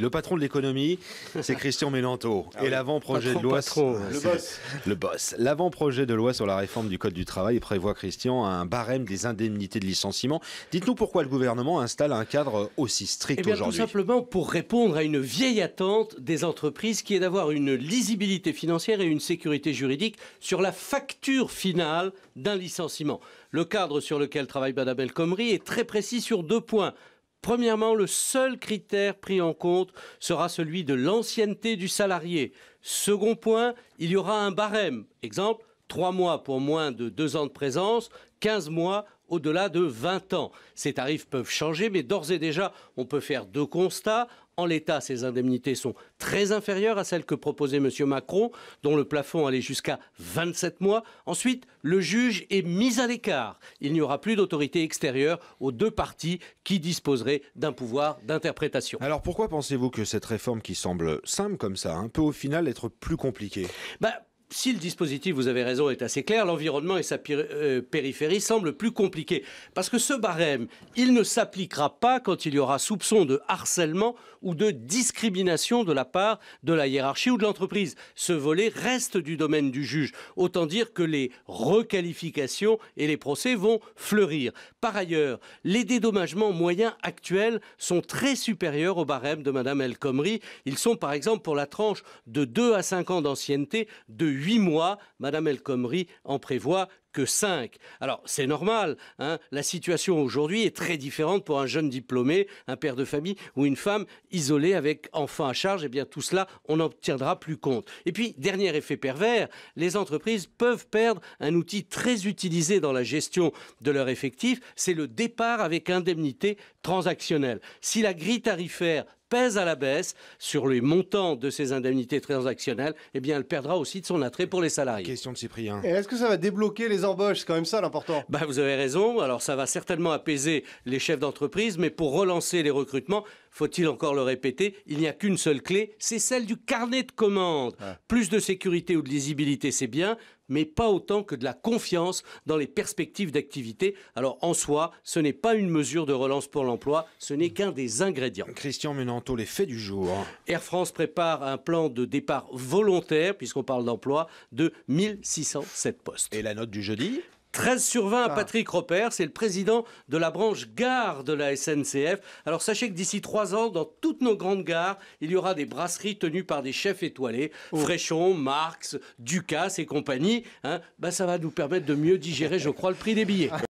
Le patron de l'économie, c'est Christian mélanto ah et l'avant-projet de loi. le boss. L'avant-projet de loi sur la réforme du Code du travail prévoit, Christian, un barème des indemnités de licenciement. Dites-nous pourquoi le gouvernement installe un cadre aussi strict eh aujourd'hui. Tout simplement pour répondre à une vieille attente des entreprises qui est d'avoir une lisibilité financière et une sécurité juridique sur la facture finale d'un licenciement. Le cadre sur lequel travaille Madame El est très précis sur deux points Premièrement, le seul critère pris en compte sera celui de l'ancienneté du salarié. Second point, il y aura un barème. Exemple, 3 mois pour moins de 2 ans de présence, 15 mois au-delà de 20 ans. Ces tarifs peuvent changer, mais d'ores et déjà, on peut faire deux constats. En l'état, ces indemnités sont très inférieures à celles que proposait M. Macron, dont le plafond allait jusqu'à 27 mois. Ensuite, le juge est mis à l'écart. Il n'y aura plus d'autorité extérieure aux deux parties qui disposeraient d'un pouvoir d'interprétation. Alors pourquoi pensez-vous que cette réforme qui semble simple comme ça hein, peut au final être plus compliquée bah, si le dispositif, vous avez raison, est assez clair, l'environnement et sa euh, périphérie semblent plus compliqués. Parce que ce barème, il ne s'appliquera pas quand il y aura soupçon de harcèlement ou de discrimination de la part de la hiérarchie ou de l'entreprise. Ce volet reste du domaine du juge. Autant dire que les requalifications et les procès vont fleurir. Par ailleurs, les dédommagements moyens actuels sont très supérieurs au barème de Mme El Khomri. Ils sont par exemple pour la tranche de 2 à 5 ans d'ancienneté de 8 8 mois, Madame El Khomri en prévoit que 5. Alors c'est normal, hein, la situation aujourd'hui est très différente pour un jeune diplômé, un père de famille ou une femme isolée avec enfant à charge, et eh bien tout cela on n'en tiendra plus compte. Et puis dernier effet pervers, les entreprises peuvent perdre un outil très utilisé dans la gestion de leur effectif, c'est le départ avec indemnité transactionnelle. Si la grille tarifaire pèse à la baisse sur les montants de ces indemnités transactionnelles, eh bien, elle perdra aussi de son attrait pour les salariés. Question de Cyprien. Est-ce que ça va débloquer les embauches C'est quand même ça l'important. Bah, vous avez raison. Alors, ça va certainement apaiser les chefs d'entreprise, mais pour relancer les recrutements, faut-il encore le répéter, il n'y a qu'une seule clé, c'est celle du carnet de commandes. Ah. Plus de sécurité ou de lisibilité, c'est bien, mais pas autant que de la confiance dans les perspectives d'activité. Alors en soi, ce n'est pas une mesure de relance pour l'emploi, ce n'est qu'un des ingrédients. Christian Menanto, les faits du jour. Air France prépare un plan de départ volontaire, puisqu'on parle d'emploi, de 1607 postes. Et la note du jeudi 13 sur 20 à ah. Patrick Roper, c'est le président de la branche gare de la SNCF. Alors sachez que d'ici trois ans, dans toutes nos grandes gares, il y aura des brasseries tenues par des chefs étoilés, oh. Fréchon, Marx, Ducasse et compagnie. Hein, bah, ça va nous permettre de mieux digérer, je crois, le prix des billets.